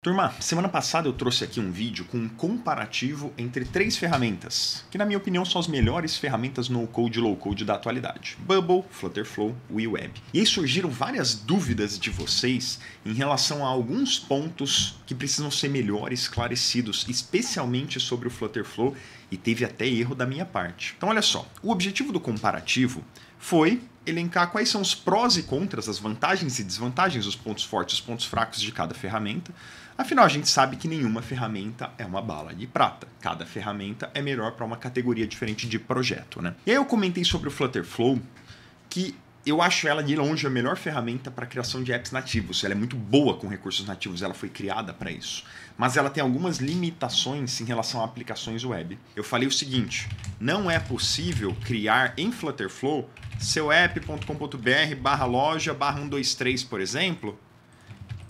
Turma, semana passada eu trouxe aqui um vídeo com um comparativo entre três ferramentas, que na minha opinião são as melhores ferramentas no-code low-code da atualidade: Bubble, Flutterflow e Web. E aí surgiram várias dúvidas de vocês em relação a alguns pontos que precisam ser melhor esclarecidos, especialmente sobre o Flutterflow, e teve até erro da minha parte. Então olha só, o objetivo do comparativo foi elencar quais são os prós e contras, as vantagens e desvantagens, os pontos fortes e os pontos fracos de cada ferramenta Afinal, a gente sabe que nenhuma ferramenta é uma bala de prata. Cada ferramenta é melhor para uma categoria diferente de projeto, né? E aí eu comentei sobre o Flutter Flow, que eu acho ela de longe a melhor ferramenta para criação de apps nativos. Ela é muito boa com recursos nativos, ela foi criada para isso. Mas ela tem algumas limitações em relação a aplicações web. Eu falei o seguinte: não é possível criar em Flutterflow seu app.com.br/loja/123, por exemplo,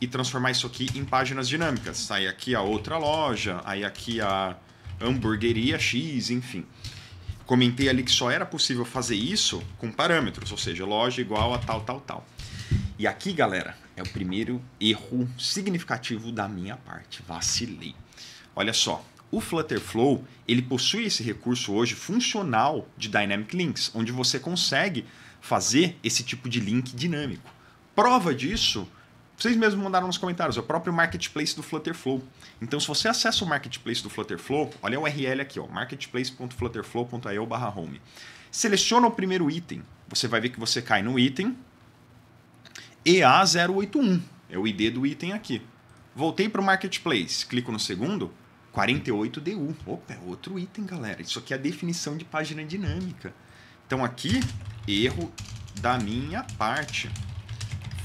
e transformar isso aqui em páginas dinâmicas. Sai aqui a outra loja, aí aqui a hamburgueria X, enfim. Comentei ali que só era possível fazer isso com parâmetros, ou seja, loja igual a tal, tal, tal. E aqui, galera, é o primeiro erro significativo da minha parte. Vacilei. Olha só, o Flutter Flow ele possui esse recurso hoje funcional de Dynamic Links, onde você consegue fazer esse tipo de link dinâmico. Prova disso vocês mesmos mandaram nos comentários, é o próprio marketplace do Flutterflow. Então, se você acessa o marketplace do Flutterflow, olha o URL aqui, ó, marketplace.flutterflow.io/home. Seleciona o primeiro item. Você vai ver que você cai no item EA081. É o ID do item aqui. Voltei para o marketplace, clico no segundo, 48DU. Opa, é outro item, galera. Isso aqui é a definição de página dinâmica. Então aqui, erro da minha parte.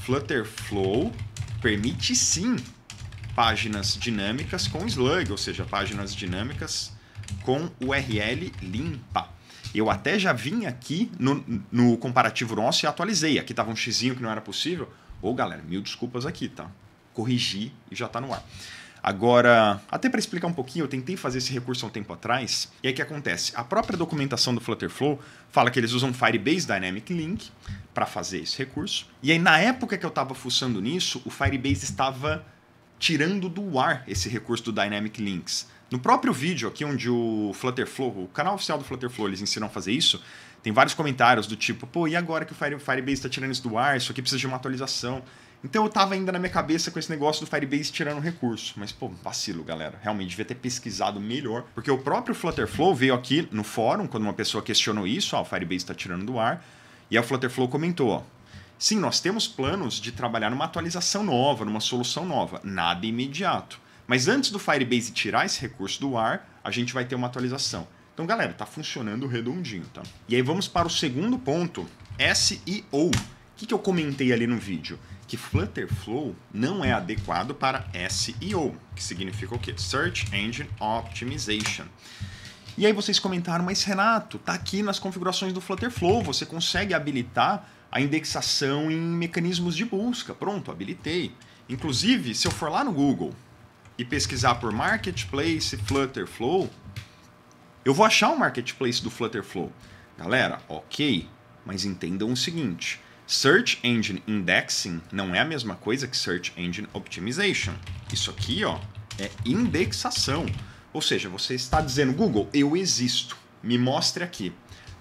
Flutter Flow permite sim páginas dinâmicas com slug, ou seja, páginas dinâmicas com URL limpa. Eu até já vim aqui no, no comparativo nosso e atualizei. Aqui estava um xizinho que não era possível. Ô, oh, galera, mil desculpas aqui, tá? Corrigi e já está no ar. Agora, até para explicar um pouquinho, eu tentei fazer esse recurso há um tempo atrás, e aí o que acontece? A própria documentação do Flutterflow fala que eles usam Firebase Dynamic Link para fazer esse recurso. E aí, na época que eu estava fuçando nisso, o Firebase estava tirando do ar esse recurso do Dynamic Links. No próprio vídeo aqui, onde o Flutterflow, o canal oficial do Flutterflow, eles ensinam a fazer isso, tem vários comentários do tipo, pô, e agora que o Firebase está tirando isso do ar, isso aqui precisa de uma atualização. Então eu tava ainda na minha cabeça com esse negócio do Firebase tirando recurso. Mas, pô, vacilo, galera. Realmente devia ter pesquisado melhor. Porque o próprio Flutterflow veio aqui no fórum, quando uma pessoa questionou isso, ó, o Firebase está tirando do ar. E a Flutterflow comentou, ó, Sim, nós temos planos de trabalhar numa atualização nova, numa solução nova. Nada imediato. Mas antes do Firebase tirar esse recurso do ar, a gente vai ter uma atualização. Então, galera, tá funcionando redondinho, tá? E aí vamos para o segundo ponto, SEO. O que, que eu comentei ali no vídeo? que Flow não é adequado para SEO, que significa o quê? Search Engine Optimization. E aí vocês comentaram, mas Renato, tá aqui nas configurações do Flutter Flow, você consegue habilitar a indexação em mecanismos de busca. Pronto, habilitei. Inclusive, se eu for lá no Google e pesquisar por Marketplace Flutter Flow, eu vou achar o um Marketplace do Flutter Flow, Galera, ok, mas entendam o seguinte: Search Engine Indexing não é a mesma coisa que Search Engine Optimization. Isso aqui ó, é indexação. Ou seja, você está dizendo, Google, eu existo, me mostre aqui.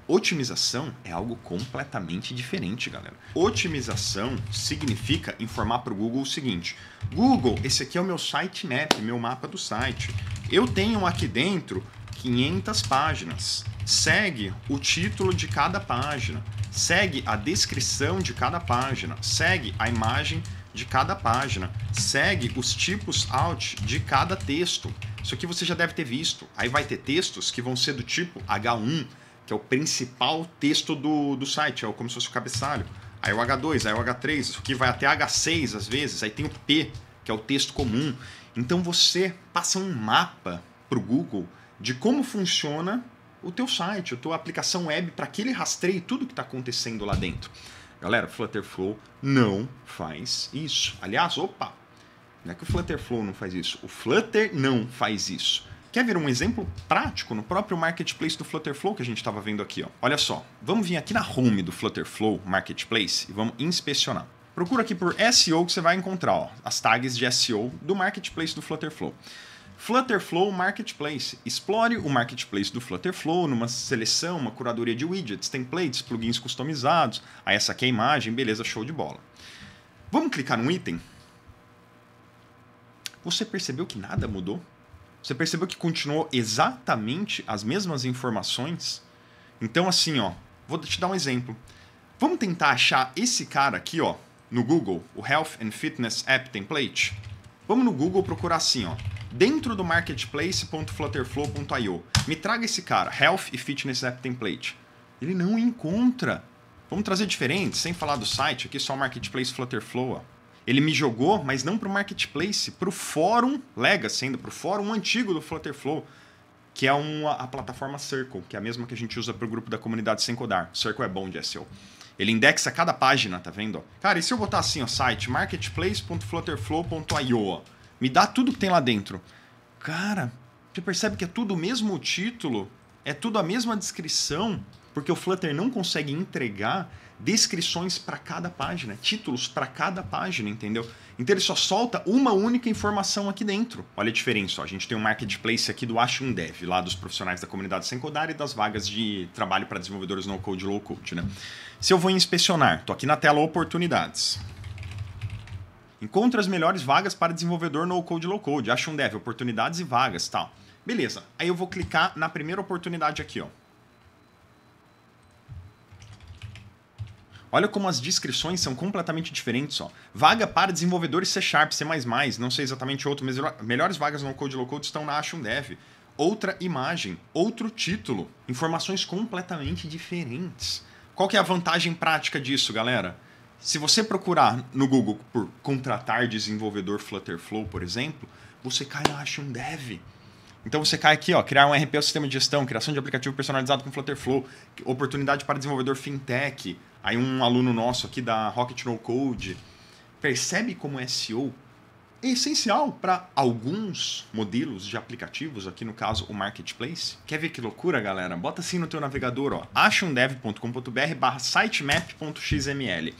Otimização é algo completamente diferente, galera. Otimização significa informar para o Google o seguinte: Google, esse aqui é o meu site map, meu mapa do site. Eu tenho aqui dentro 500 páginas. Segue o título de cada página segue a descrição de cada página, segue a imagem de cada página, segue os tipos alt de cada texto. Isso aqui você já deve ter visto. Aí vai ter textos que vão ser do tipo H1, que é o principal texto do, do site, é como se fosse o cabeçalho. Aí o H2, aí o H3, isso aqui vai até H6 às vezes, aí tem o P, que é o texto comum. Então você passa um mapa para o Google de como funciona o teu site, a tua aplicação web para que ele rastreie tudo que está acontecendo lá dentro. Galera, Flutterflow não faz isso. Aliás, opa, não é que o Flutterflow não faz isso, o Flutter não faz isso. Quer ver um exemplo prático no próprio marketplace do Flutterflow que a gente estava vendo aqui? Ó. Olha só, vamos vir aqui na home do Flutterflow Marketplace e vamos inspecionar. Procura aqui por SEO que você vai encontrar ó, as tags de SEO do marketplace do Flutterflow. Flutterflow Marketplace. Explore o marketplace do Flutterflow numa seleção, uma curadoria de widgets, templates, plugins customizados. Ah, essa aqui é a imagem, beleza, show de bola. Vamos clicar num item? Você percebeu que nada mudou? Você percebeu que continuou exatamente as mesmas informações? Então, assim, ó, vou te dar um exemplo. Vamos tentar achar esse cara aqui, ó, no Google, o Health and Fitness App Template. Vamos no Google procurar assim, ó, dentro do marketplace.flutterflow.io. Me traga esse cara, Health e Fitness App Template. Ele não encontra. Vamos trazer diferente, sem falar do site, aqui só o Marketplace Flutterflow. Ó. Ele me jogou, mas não para o Marketplace, para o fórum Legacy ainda, para o fórum antigo do Flutterflow, que é uma, a plataforma Circle, que é a mesma que a gente usa para o grupo da comunidade sem codar. Circle é bom de SEO. Ele indexa cada página, tá vendo? Cara, e se eu botar assim, ó, site marketplace.flutterflow.io, me dá tudo que tem lá dentro. Cara, você percebe que é tudo o mesmo título, é tudo a mesma descrição, porque o Flutter não consegue entregar descrições para cada página, títulos para cada página, entendeu? Então ele só solta uma única informação aqui dentro. Olha a diferença, ó. a gente tem um marketplace aqui do Acha Dev, lá dos profissionais da comunidade sem codar e das vagas de trabalho para desenvolvedores no code low code, né? Se eu vou inspecionar, tô aqui na tela oportunidades. Encontre as melhores vagas para desenvolvedor no code low code, acha um dev, oportunidades e vagas, tal. Beleza. Aí eu vou clicar na primeira oportunidade aqui, ó. Olha como as descrições são completamente diferentes, ó. Vaga para desenvolvedores C Sharp, C++, não sei exatamente outro, mas melhores vagas no Code Low Code estão na Action Dev. Outra imagem, outro título, informações completamente diferentes. Qual que é a vantagem prática disso, galera? Se você procurar no Google por contratar desenvolvedor Flutterflow, por exemplo, você cai na Acha um Dev. Então você cai aqui, ó, criar um RP, o sistema de gestão, criação de aplicativo personalizado com Flutterflow, oportunidade para desenvolvedor fintech. Aí um aluno nosso aqui da Rocket No Code percebe como SEO é essencial para alguns modelos de aplicativos, aqui no caso o marketplace. Quer ver que loucura, galera? Bota assim no teu navegador, ó, achaundev.com.br/sitemap.xml.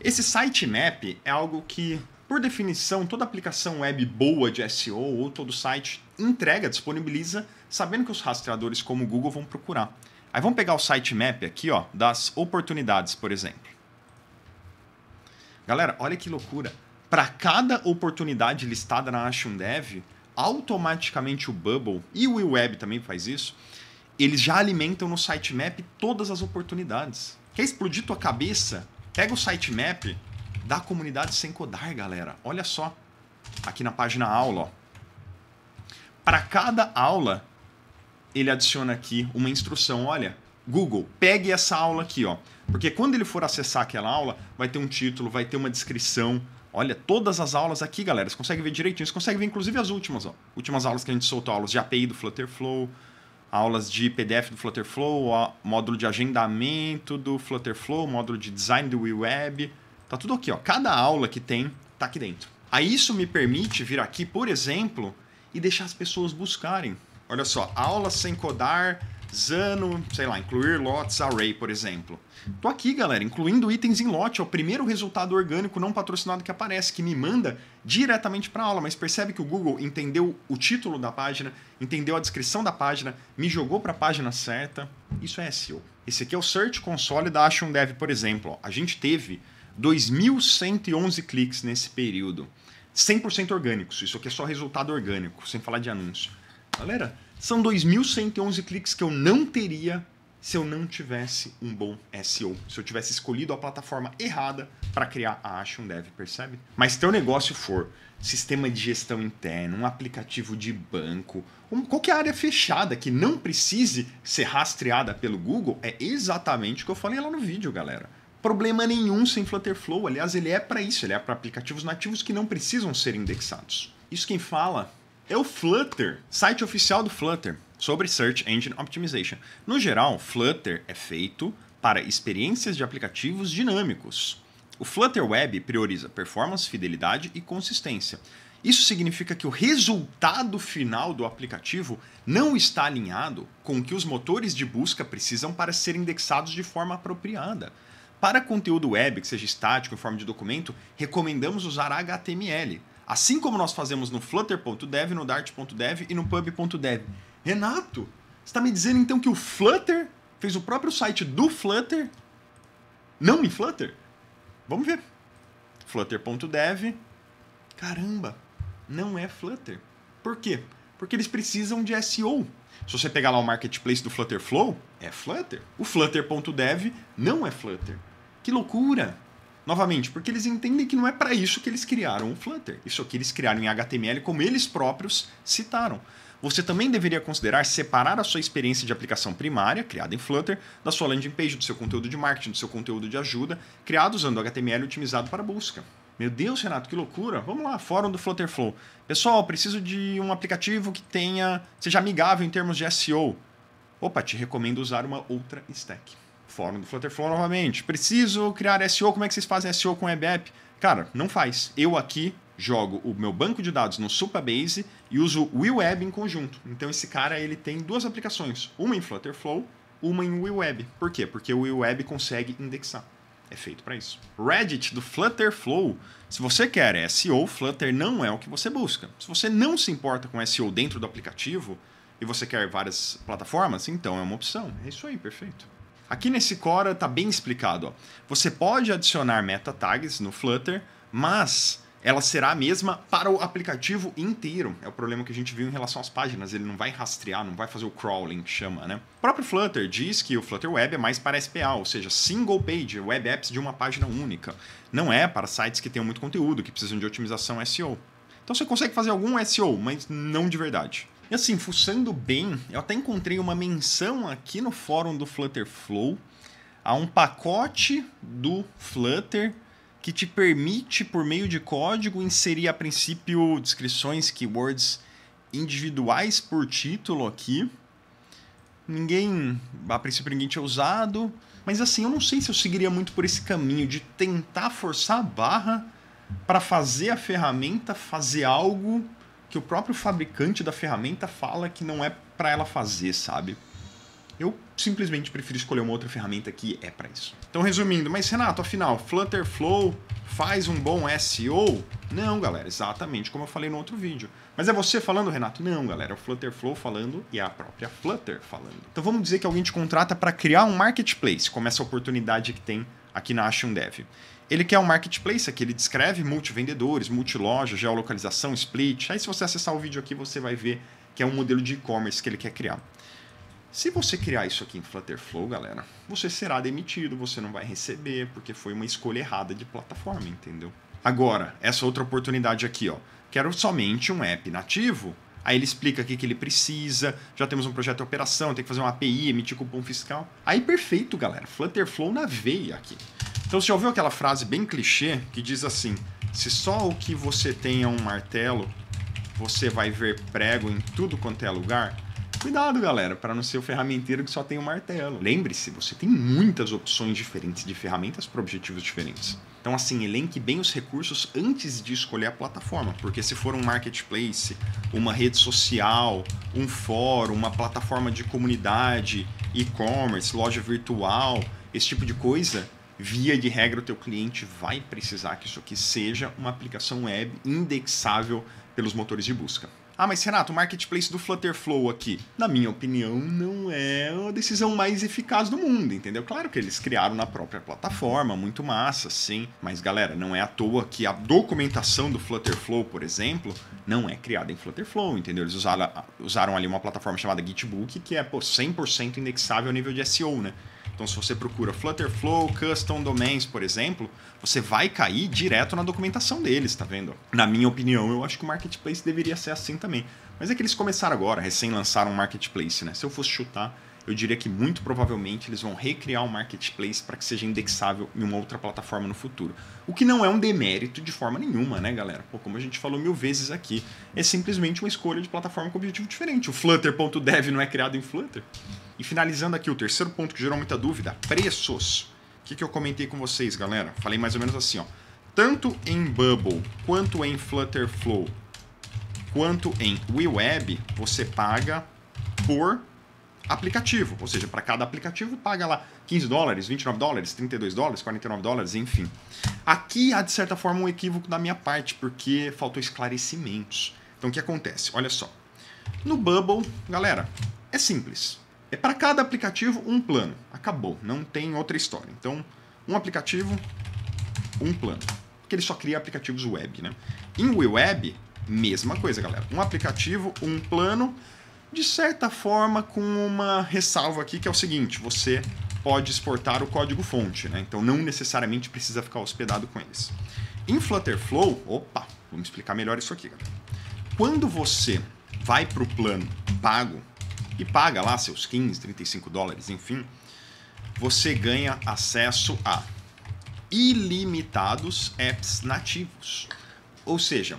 Esse sitemap é algo que, por definição, toda aplicação web boa de SEO ou todo site entrega, disponibiliza, sabendo que os rastreadores como o Google vão procurar. Aí vamos pegar o sitemap aqui, ó, das oportunidades, por exemplo. Galera, olha que loucura. Para cada oportunidade listada na Action Dev, automaticamente o Bubble e o WeWeb também faz isso, eles já alimentam no sitemap todas as oportunidades. Quer explodir tua cabeça Pega o sitemap da comunidade sem codar, galera. Olha só, aqui na página aula. Para cada aula, ele adiciona aqui uma instrução. Olha, Google, pegue essa aula aqui, ó. Porque quando ele for acessar aquela aula, vai ter um título, vai ter uma descrição. Olha, todas as aulas aqui, galera. Você consegue ver direitinho. Você consegue ver, inclusive, as últimas, ó. Últimas aulas que a gente soltou, aulas de API do Flutterflow, aulas de PDF do Flutterflow, módulo de agendamento do Flutterflow, módulo de design do WeWeb. Tá tudo aqui, ó. Cada aula que tem tá aqui dentro. Aí isso me permite vir aqui, por exemplo, e deixar as pessoas buscarem. Olha só, aula sem codar Zano, sei lá, incluir lots array, por exemplo. Tô aqui, galera, incluindo itens em lote, é o primeiro resultado orgânico não patrocinado que aparece, que me manda diretamente para aula, mas percebe que o Google entendeu o título da página, entendeu a descrição da página, me jogou para a página certa. Isso é SEO. Esse aqui é o Search Console da Action Dev, por exemplo. A gente teve 2.111 cliques nesse período. 100% orgânicos, isso aqui é só resultado orgânico, sem falar de anúncio. Galera, são 2.111 cliques que eu não teria se eu não tivesse um bom SEO, se eu tivesse escolhido a plataforma errada para criar a Action Dev, percebe? Mas se teu negócio for sistema de gestão interna, um aplicativo de banco, um, qualquer área fechada que não precise ser rastreada pelo Google, é exatamente o que eu falei lá no vídeo, galera. Problema nenhum sem Flutterflow, aliás, ele é para isso, ele é para aplicativos nativos que não precisam ser indexados. Isso quem fala é o Flutter, site oficial do Flutter, sobre Search Engine Optimization. No geral, Flutter é feito para experiências de aplicativos dinâmicos. O Flutter Web prioriza performance, fidelidade e consistência. Isso significa que o resultado final do aplicativo não está alinhado com o que os motores de busca precisam para ser indexados de forma apropriada. Para conteúdo web que seja estático em forma de documento, recomendamos usar HTML. Assim como nós fazemos no flutter.dev, no dart.dev e no pub.dev. Renato, você está me dizendo então que o Flutter fez o próprio site do Flutter, não em Flutter? Vamos ver. Flutter.dev. Caramba, não é Flutter. Por quê? Porque eles precisam de SEO. Se você pegar lá o marketplace do Flutter Flow, é Flutter. O Flutter.dev não é Flutter. Que loucura! Novamente, porque eles entendem que não é para isso que eles criaram o Flutter. Isso aqui eles criaram em HTML, como eles próprios citaram. Você também deveria considerar separar a sua experiência de aplicação primária, criada em Flutter, da sua landing page, do seu conteúdo de marketing, do seu conteúdo de ajuda, criado usando HTML otimizado para busca. Meu Deus, Renato, que loucura. Vamos lá, fórum do Flutter Flow. Pessoal, preciso de um aplicativo que tenha seja amigável em termos de SEO. Opa, te recomendo usar uma outra stack fórum do Flutterflow novamente. Preciso criar SEO, como é que vocês fazem SEO com app? Cara, não faz. Eu aqui jogo o meu banco de dados no Supabase e uso o WeWeb em conjunto. Então esse cara ele tem duas aplicações, uma em Flutterflow, uma em WeWeb. Por quê? Porque o WeWeb consegue indexar. É feito para isso. Reddit do Flutterflow. Se você quer SEO, Flutter não é o que você busca. Se você não se importa com SEO dentro do aplicativo e você quer várias plataformas, então é uma opção. É isso aí, perfeito. Aqui nesse Cora está bem explicado. Ó. Você pode adicionar meta tags no Flutter, mas ela será a mesma para o aplicativo inteiro. É o problema que a gente viu em relação às páginas, ele não vai rastrear, não vai fazer o crawling que chama, né? O próprio Flutter diz que o Flutter Web é mais para SPA, ou seja, single page, web apps de uma página única. Não é para sites que tenham muito conteúdo, que precisam de otimização SEO. Então você consegue fazer algum SEO, mas não de verdade. E assim, fuçando bem, eu até encontrei uma menção aqui no fórum do Flutter Flow a um pacote do Flutter que te permite, por meio de código, inserir a princípio descrições, keywords individuais por título aqui. Ninguém, a princípio, ninguém tinha usado. Mas assim, eu não sei se eu seguiria muito por esse caminho de tentar forçar a barra para fazer a ferramenta fazer algo que o próprio fabricante da ferramenta fala que não é para ela fazer, sabe? Eu simplesmente prefiro escolher uma outra ferramenta que é para isso. Então, resumindo, mas Renato, afinal, Flutter Flow faz um bom SEO? Não, galera, exatamente como eu falei no outro vídeo. Mas é você falando, Renato? Não, galera, é o Flutter Flow falando e é a própria Flutter falando. Então, vamos dizer que alguém te contrata para criar um marketplace, como essa oportunidade que tem aqui na Action Dev ele quer um marketplace aqui, ele descreve multivendedores, multiloja, geolocalização, split. Aí se você acessar o vídeo aqui, você vai ver que é um modelo de e-commerce que ele quer criar. Se você criar isso aqui em Flutter Flow, galera, você será demitido, você não vai receber, porque foi uma escolha errada de plataforma, entendeu? Agora, essa outra oportunidade aqui, ó. Quero somente um app nativo. Aí ele explica aqui que ele precisa, já temos um projeto de operação, tem que fazer uma API, emitir cupom fiscal. Aí perfeito, galera. Flutter Flow na veia aqui. Então você já ouviu aquela frase bem clichê que diz assim: se só o que você tem é um martelo, você vai ver prego em tudo quanto é lugar? Cuidado, galera, para não ser o ferramenteiro que só tem o um martelo. Lembre-se, você tem muitas opções diferentes de ferramentas para objetivos diferentes. Então, assim, elenque bem os recursos antes de escolher a plataforma, porque se for um marketplace, uma rede social, um fórum, uma plataforma de comunidade, e-commerce, loja virtual, esse tipo de coisa, Via de regra, o teu cliente vai precisar que isso aqui seja uma aplicação web indexável pelos motores de busca. Ah, mas Renato, o marketplace do Flutterflow aqui, na minha opinião, não é a decisão mais eficaz do mundo, entendeu? Claro que eles criaram na própria plataforma, muito massa, sim. Mas galera, não é à toa que a documentação do Flutterflow, por exemplo, não é criada em Flutterflow, entendeu? Eles usaram, ah, usaram ali uma plataforma chamada Gitbook, que é pô, 100% indexável a nível de SEO, né? Então, se você procura Flutter Flow Custom Domains, por exemplo, você vai cair direto na documentação deles, tá vendo? Na minha opinião, eu acho que o marketplace deveria ser assim também. Mas é que eles começaram agora, recém lançaram um marketplace, né? Se eu fosse chutar, eu diria que muito provavelmente eles vão recriar o um marketplace para que seja indexável em uma outra plataforma no futuro. O que não é um demérito de forma nenhuma, né, galera? Pô, como a gente falou mil vezes aqui, é simplesmente uma escolha de plataforma com objetivo diferente. O Flutter.dev não é criado em Flutter. E finalizando aqui o terceiro ponto que gerou muita dúvida, preços. O que, que eu comentei com vocês, galera? Falei mais ou menos assim, ó. Tanto em Bubble quanto em Flutter Flow quanto em WeWeb, você paga por aplicativo. Ou seja, para cada aplicativo paga lá 15 dólares, 29 dólares, 32 dólares, 49 dólares, enfim. Aqui há, de certa forma, um equívoco da minha parte, porque faltou esclarecimentos. Então, o que acontece? Olha só. No Bubble, galera, é simples. É para cada aplicativo um plano. Acabou, não tem outra história. Então, um aplicativo, um plano. Porque ele só cria aplicativos web, né? Em WeWeb, mesma coisa, galera. Um aplicativo, um plano, de certa forma com uma ressalva aqui que é o seguinte, você pode exportar o código fonte, né? Então não necessariamente precisa ficar hospedado com eles. Em Flutter Flow, opa, vamos explicar melhor isso aqui, galera. Quando você vai para o plano pago, e paga lá seus 15, 35 dólares, enfim, você ganha acesso a ilimitados apps nativos. Ou seja,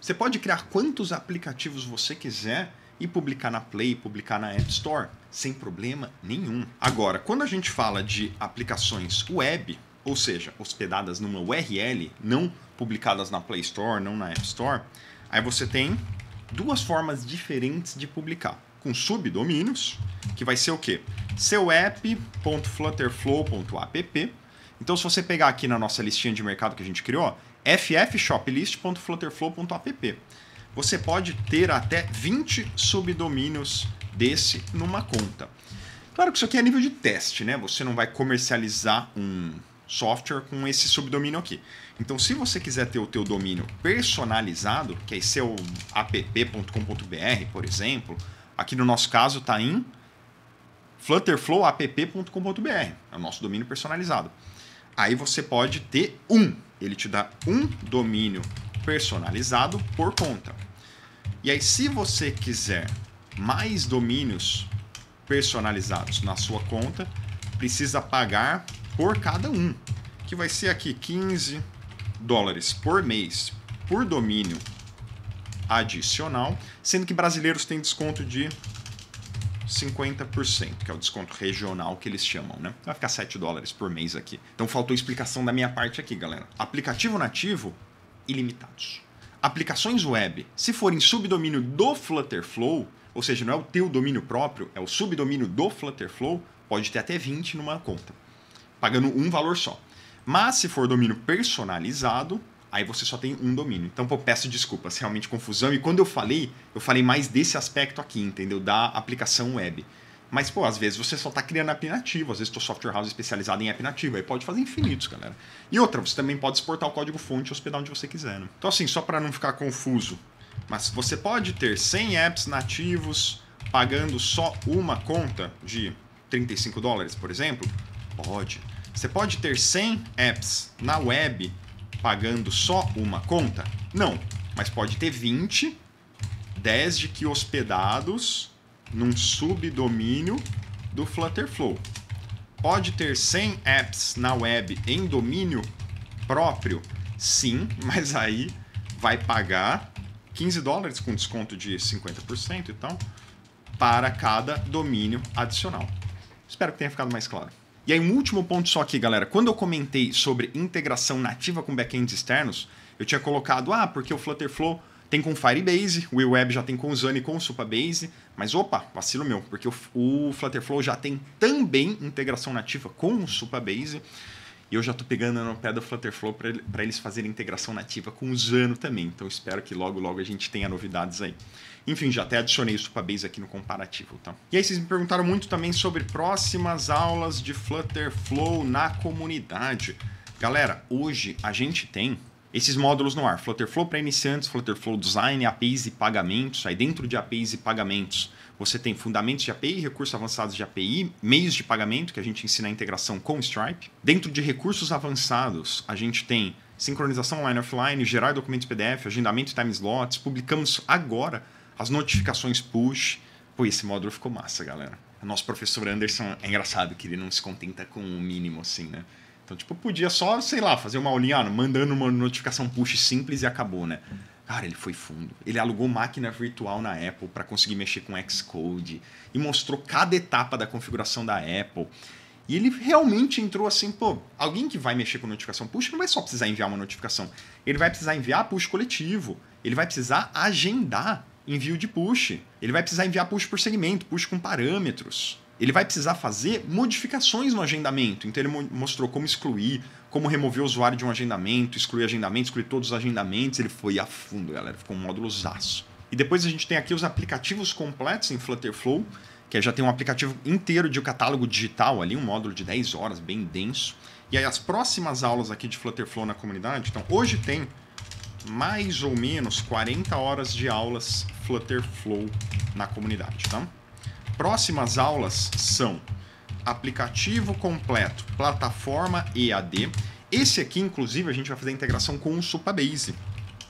você pode criar quantos aplicativos você quiser e publicar na Play, publicar na App Store, sem problema nenhum. Agora, quando a gente fala de aplicações web, ou seja, hospedadas numa URL, não publicadas na Play Store, não na App Store, aí você tem duas formas diferentes de publicar com subdomínios, que vai ser o quê? Seu app.flutterflow.app. Então, se você pegar aqui na nossa listinha de mercado que a gente criou, ffshoplist.flutterflow.app, você pode ter até 20 subdomínios desse numa conta. Claro que isso aqui é nível de teste, né? Você não vai comercializar um software com esse subdomínio aqui. Então, se você quiser ter o teu domínio personalizado, que é seu app.com.br, por exemplo, Aqui no nosso caso está em flutterflowapp.com.br. É o nosso domínio personalizado. Aí você pode ter um. Ele te dá um domínio personalizado por conta. E aí, se você quiser mais domínios personalizados na sua conta, precisa pagar por cada um, que vai ser aqui 15 dólares por mês por domínio adicional, sendo que brasileiros têm desconto de 50%, que é o desconto regional que eles chamam, né? Vai ficar 7 dólares por mês aqui. Então faltou explicação da minha parte aqui, galera. Aplicativo nativo, ilimitados. Aplicações web, se forem subdomínio do Flutterflow, ou seja, não é o teu domínio próprio, é o subdomínio do Flutterflow, pode ter até 20 numa conta, pagando um valor só. Mas se for domínio personalizado, aí você só tem um domínio. Então, pô, peço desculpas, realmente confusão. E quando eu falei, eu falei mais desse aspecto aqui, entendeu? Da aplicação web. Mas, pô, às vezes você só está criando app nativo, às vezes teu software house é especializada especializado em app nativo, aí pode fazer infinitos, galera. E outra, você também pode exportar o código-fonte e hospedar onde você quiser, né? Então, assim, só para não ficar confuso, mas você pode ter 100 apps nativos pagando só uma conta de 35 dólares, por exemplo? Pode. Você pode ter 100 apps na web pagando só uma conta? Não, mas pode ter 20, desde que hospedados num subdomínio do Flutterflow. Pode ter 100 apps na web em domínio próprio? Sim, mas aí vai pagar 15 dólares com desconto de 50% e então, tal para cada domínio adicional. Espero que tenha ficado mais claro. E aí, um último ponto só aqui, galera. Quando eu comentei sobre integração nativa com backends externos, eu tinha colocado, ah, porque o Flutterflow tem com Firebase, o Web já tem com o Zane com o Supabase, mas opa, vacilo meu, porque o, o Flutterflow já tem também integração nativa com o Supabase. E eu já estou pegando no pé do Flutterflow para eles fazerem integração nativa com o Zano também. Então espero que logo, logo a gente tenha novidades aí. Enfim, já até adicionei isso para base aqui no comparativo, tá? E aí vocês me perguntaram muito também sobre próximas aulas de Flutterflow na comunidade. Galera, hoje a gente tem esses módulos no ar, Flutterflow para iniciantes, Flutterflow Design, APIs e pagamentos. Aí dentro de APIs e pagamentos, você tem fundamentos de API, recursos avançados de API, meios de pagamento, que a gente ensina a integração com o Stripe. Dentro de recursos avançados, a gente tem sincronização online offline, gerar documentos PDF, agendamento time slots. Publicamos agora as notificações push. Pô, esse módulo ficou massa, galera. O nosso professor Anderson é engraçado que ele não se contenta com o mínimo, assim, né? Então, tipo, podia só, sei lá, fazer uma aulinha, ah, mandando uma notificação push simples e acabou, né? Cara, ele foi fundo. Ele alugou máquina virtual na Apple para conseguir mexer com Xcode e mostrou cada etapa da configuração da Apple. E ele realmente entrou assim, pô, alguém que vai mexer com notificação push não vai só precisar enviar uma notificação. Ele vai precisar enviar push coletivo. Ele vai precisar agendar envio de push. Ele vai precisar enviar push por segmento, push com parâmetros ele vai precisar fazer modificações no agendamento. Então ele mostrou como excluir, como remover o usuário de um agendamento, excluir agendamento, excluir todos os agendamentos. Ele foi a fundo, galera. Ficou um módulo zaço. E depois a gente tem aqui os aplicativos completos em Flutterflow, que é, já tem um aplicativo inteiro de um catálogo digital ali, um módulo de 10 horas, bem denso. E aí as próximas aulas aqui de Flutterflow na comunidade, então hoje tem mais ou menos 40 horas de aulas Flutterflow na comunidade, tá? Próximas aulas são aplicativo completo, plataforma EAD. Esse aqui, inclusive, a gente vai fazer a integração com o Supabase.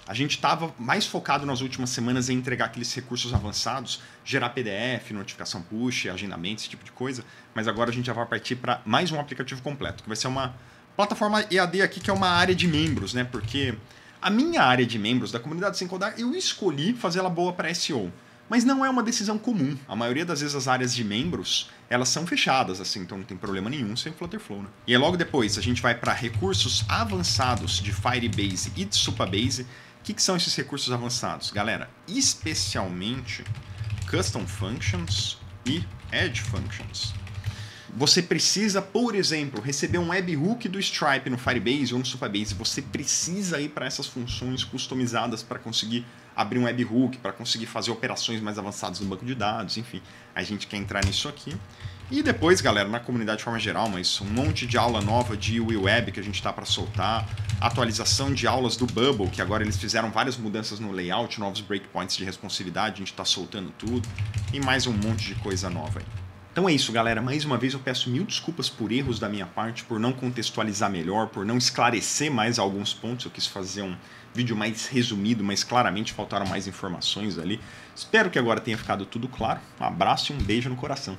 A gente estava mais focado nas últimas semanas em entregar aqueles recursos avançados, gerar PDF, notificação push, agendamento, esse tipo de coisa, mas agora a gente já vai partir para mais um aplicativo completo, que vai ser uma plataforma EAD aqui, que é uma área de membros, né? Porque a minha área de membros da comunidade sem codar, eu escolhi fazer ela boa para SEO. Mas não é uma decisão comum. A maioria das vezes as áreas de membros, elas são fechadas, assim, então não tem problema nenhum sem Flutterflow, né? E aí, logo depois a gente vai para recursos avançados de Firebase e de Supabase. O que, que são esses recursos avançados, galera? Especialmente Custom Functions e Edge Functions. Você precisa, por exemplo, receber um webhook do Stripe no Firebase ou no Supabase. Você precisa ir para essas funções customizadas para conseguir abrir um webhook para conseguir fazer operações mais avançadas no banco de dados, enfim. A gente quer entrar nisso aqui. E depois, galera, na comunidade de forma geral, mas um monte de aula nova de web que a gente está para soltar, atualização de aulas do Bubble, que agora eles fizeram várias mudanças no layout, novos breakpoints de responsividade, a gente está soltando tudo, e mais um monte de coisa nova aí. Então é isso, galera. Mais uma vez eu peço mil desculpas por erros da minha parte, por não contextualizar melhor, por não esclarecer mais alguns pontos. Eu quis fazer um, vídeo mais resumido, mas claramente faltaram mais informações ali. Espero que agora tenha ficado tudo claro. Um abraço e um beijo no coração.